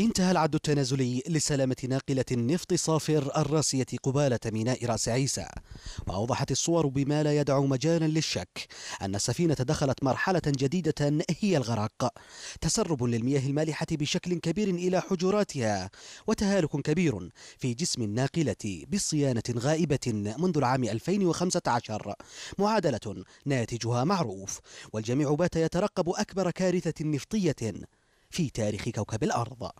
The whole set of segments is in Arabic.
انتهى العد التنازلي لسلامة ناقلة النفط صافر الراسية قبالة ميناء راس عيسى وأوضحت الصور بما لا يدعو مجالا للشك أن السفينة دخلت مرحلة جديدة هي الغرق تسرب للمياه المالحة بشكل كبير إلى حجراتها وتهالك كبير في جسم الناقلة بصيانة غائبة منذ العام 2015 معادلة ناتجها معروف والجميع بات يترقب أكبر كارثة نفطية في تاريخ كوكب الأرض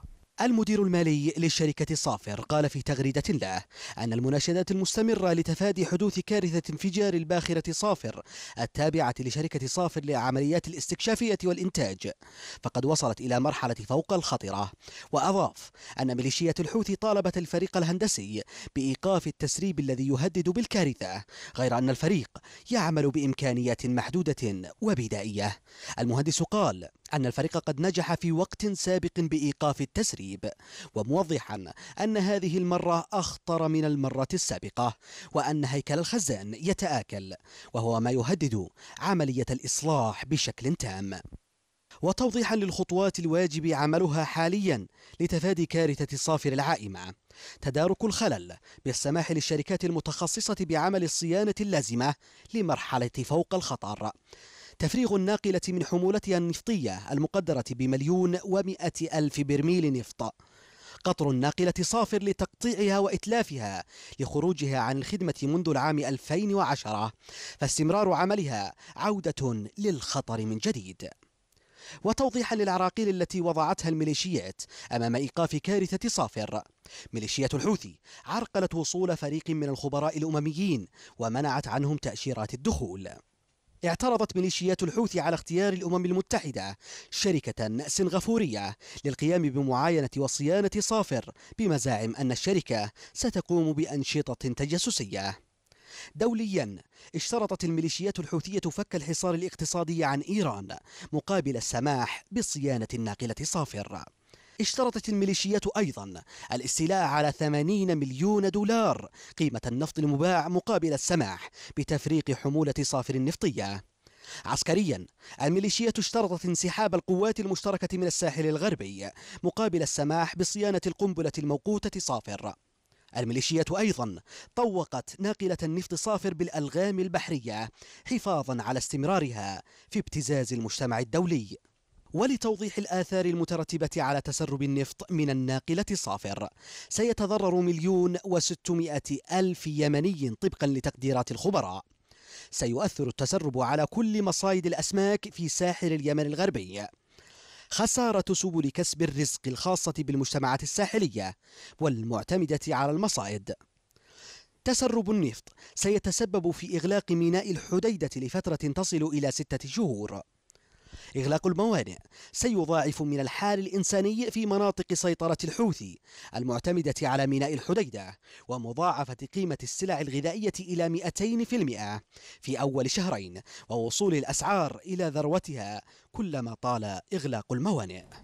المدير المالي للشركة صافر قال في تغريدة له أن المناشدات المستمرة لتفادي حدوث كارثة انفجار الباخرة صافر التابعة لشركة صافر لعمليات الاستكشافية والإنتاج فقد وصلت إلى مرحلة فوق الخطرة وأضاف أن ميليشيات الحوثي طالبت الفريق الهندسي بإيقاف التسريب الذي يهدد بالكارثة غير أن الفريق يعمل بإمكانيات محدودة وبدائية المهندس قال أن الفريق قد نجح في وقت سابق بإيقاف التسريب وموضحا أن هذه المرة أخطر من المرة السابقة وأن هيكل الخزان يتآكل وهو ما يهدد عملية الإصلاح بشكل تام وتوضيحا للخطوات الواجب عملها حاليا لتفادي كارثة الصافر العائمة تدارك الخلل بالسماح للشركات المتخصصة بعمل الصيانة اللازمة لمرحلة فوق الخطر تفريغ الناقلة من حمولتها النفطية المقدرة بمليون ومئة ألف برميل نفط قطر الناقلة صافر لتقطيعها وإتلافها لخروجها عن الخدمة منذ العام 2010 فاستمرار عملها عودة للخطر من جديد وتوضيحا للعراقيل التي وضعتها الميليشيات أمام إيقاف كارثة صافر ميليشية الحوثي عرقلت وصول فريق من الخبراء الأمميين ومنعت عنهم تأشيرات الدخول اعترضت ميليشيات الحوثي على اختيار الأمم المتحدة شركة سنغافورية للقيام بمعاينة وصيانة صافر بمزاعم أن الشركة ستقوم بأنشطة تجسسية دوليا اشترطت الميليشيات الحوثية فك الحصار الاقتصادي عن إيران مقابل السماح بصيانة الناقلة صافر اشترطت الميليشيات أيضا الاستيلاء على 80 مليون دولار قيمة النفط المباع مقابل السماح بتفريق حمولة صافر نفطية عسكريا الميليشيات اشترطت انسحاب القوات المشتركة من الساحل الغربي مقابل السماح بصيانة القنبلة الموقوتة صافر الميليشيات أيضا طوقت ناقلة النفط صافر بالألغام البحرية حفاظا على استمرارها في ابتزاز المجتمع الدولي ولتوضيح الآثار المترتبة على تسرب النفط من الناقلة صافر سيتضرر مليون وستمائة ألف يمني طبقا لتقديرات الخبراء سيؤثر التسرب على كل مصايد الأسماك في ساحل اليمن الغربي خسارة سبل كسب الرزق الخاصة بالمجتمعات الساحلية والمعتمدة على المصائد تسرب النفط سيتسبب في إغلاق ميناء الحديدة لفترة تصل إلى ستة شهور إغلاق الموانئ سيضاعف من الحال الإنساني في مناطق سيطرة الحوثي المعتمدة على ميناء الحديدة ومضاعفة قيمة السلع الغذائية إلى 200% في أول شهرين ووصول الأسعار إلى ذروتها كلما طال إغلاق الموانئ